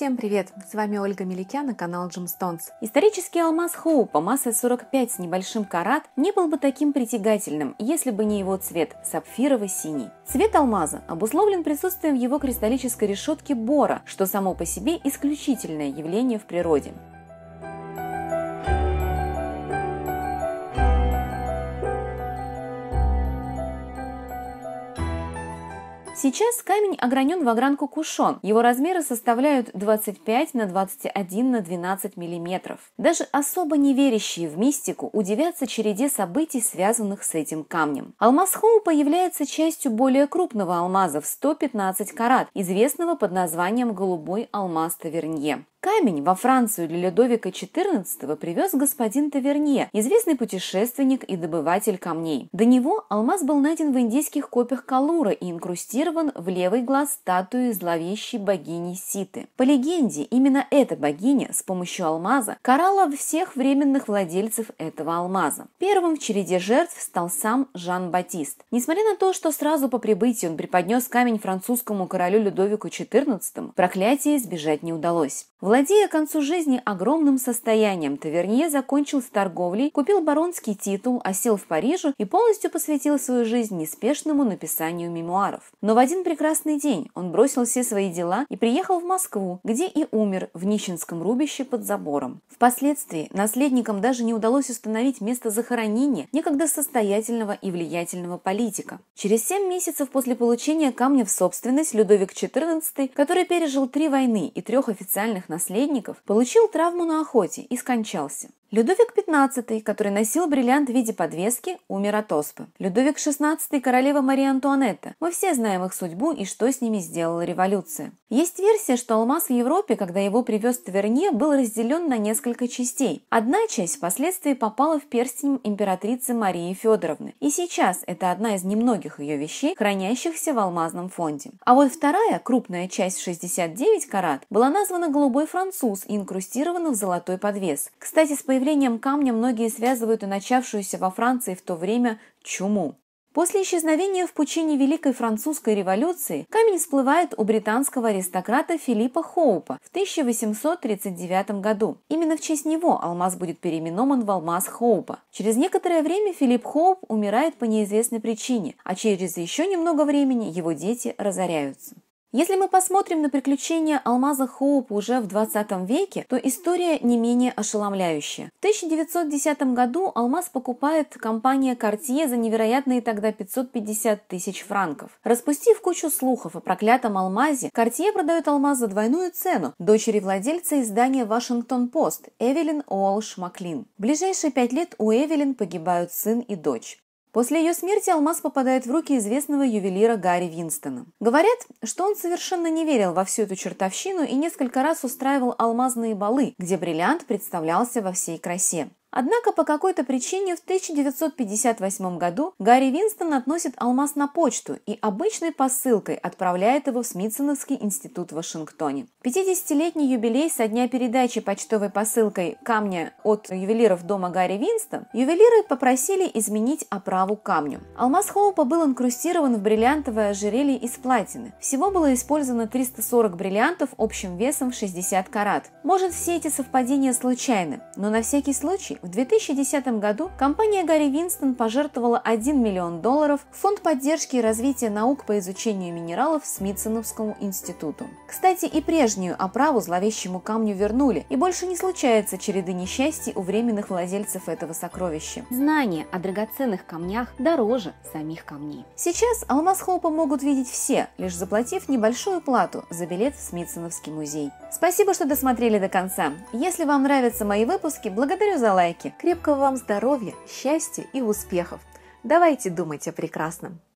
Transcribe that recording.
Всем привет! С вами Ольга Меликяна, канал Gemstones. Исторический алмаз Хоупа массой 45 с небольшим карат не был бы таким притягательным, если бы не его цвет – сапфирово-синий. Цвет алмаза обусловлен присутствием его кристаллической решетки бора, что само по себе исключительное явление в природе. Сейчас камень огранен в огранку кушон. Его размеры составляют 25 на 21 на 12 мм. Даже особо не верящие в мистику удивятся череде событий, связанных с этим камнем. Алмаз Хоупа является частью более крупного алмаза в 115 карат, известного под названием голубой алмаз Тавернье. Камень во Францию для Людовика XIV привез господин Таверне, известный путешественник и добыватель камней. До него алмаз был найден в индийских копиях Калура и инкрустирован в левый глаз статуи зловещей богини Ситы. По легенде, именно эта богиня с помощью алмаза карала всех временных владельцев этого алмаза. Первым в череде жертв стал сам Жан-Батист. Несмотря на то, что сразу по прибытии он преподнес камень французскому королю Людовику XIV, проклятие избежать не удалось. Владея к концу жизни огромным состоянием, Тавернье закончил с торговлей, купил баронский титул, осел в Париже и полностью посвятил свою жизнь неспешному написанию мемуаров. Но в один прекрасный день он бросил все свои дела и приехал в Москву, где и умер в нищенском рубище под забором. Впоследствии наследникам даже не удалось установить место захоронения некогда состоятельного и влиятельного политика. Через 7 месяцев после получения камня в собственность Людовик XIV, который пережил три войны и трех официальных наследников, наследников, получил травму на охоте и скончался. Людовик XV, который носил бриллиант в виде подвески, умер от оспы. Людовик XVI – королева Мария Антуанетта. Мы все знаем их судьбу и что с ними сделала революция. Есть версия, что алмаз в Европе, когда его привез Таверне, был разделен на несколько частей. Одна часть впоследствии попала в перстень императрицы Марии Федоровны. И сейчас это одна из немногих ее вещей, хранящихся в алмазном фонде. А вот вторая, крупная часть 69 карат, была названа «Голубой француз» и инкрустирована в золотой подвес. Кстати, с появлением камня многие связывают и начавшуюся во Франции в то время чуму. После исчезновения в пучине Великой Французской революции камень всплывает у британского аристократа Филиппа Хоупа в 1839 году. Именно в честь него алмаз будет переименован в алмаз Хоупа. Через некоторое время Филипп Хоуп умирает по неизвестной причине, а через еще немного времени его дети разоряются. Если мы посмотрим на приключения алмаза Хоупа уже в 20 веке, то история не менее ошеломляющая. В 1910 году алмаз покупает компания Cartier за невероятные тогда 550 тысяч франков. Распустив кучу слухов о проклятом алмазе, Cartier продает алмаз за двойную цену дочери владельца издания «Вашингтон-Пост» Эвелин Уолш Маклин. В ближайшие пять лет у Эвелин погибают сын и дочь. После ее смерти алмаз попадает в руки известного ювелира Гарри Винстона. Говорят, что он совершенно не верил во всю эту чертовщину и несколько раз устраивал алмазные балы, где бриллиант представлялся во всей красе. Однако по какой-то причине в 1958 году Гарри Винстон относит алмаз на почту и обычной посылкой отправляет его в Смитсоновский институт в Вашингтоне. 50-летний юбилей со дня передачи почтовой посылкой камня от ювелиров дома Гарри Винстон ювелиры попросили изменить оправу камню. Алмаз Хоупа был инкрустирован в бриллиантовое ожерелье из платины. Всего было использовано 340 бриллиантов общим весом в 60 карат. Может все эти совпадения случайны, но на всякий случай в 2010 году компания Гарри Винстон пожертвовала 1 миллион долларов в фонд поддержки и развития наук по изучению минералов Смитсоновскому институту. Кстати, и прежнюю оправу зловещему камню вернули, и больше не случается череды несчастий у временных владельцев этого сокровища. Знания о драгоценных камнях дороже самих камней. Сейчас алмаз Хоупа могут видеть все, лишь заплатив небольшую плату за билет в Смитсоновский музей. Спасибо, что досмотрели до конца. Если вам нравятся мои выпуски, благодарю за лайки. Крепкого вам здоровья, счастья и успехов. Давайте думать о прекрасном.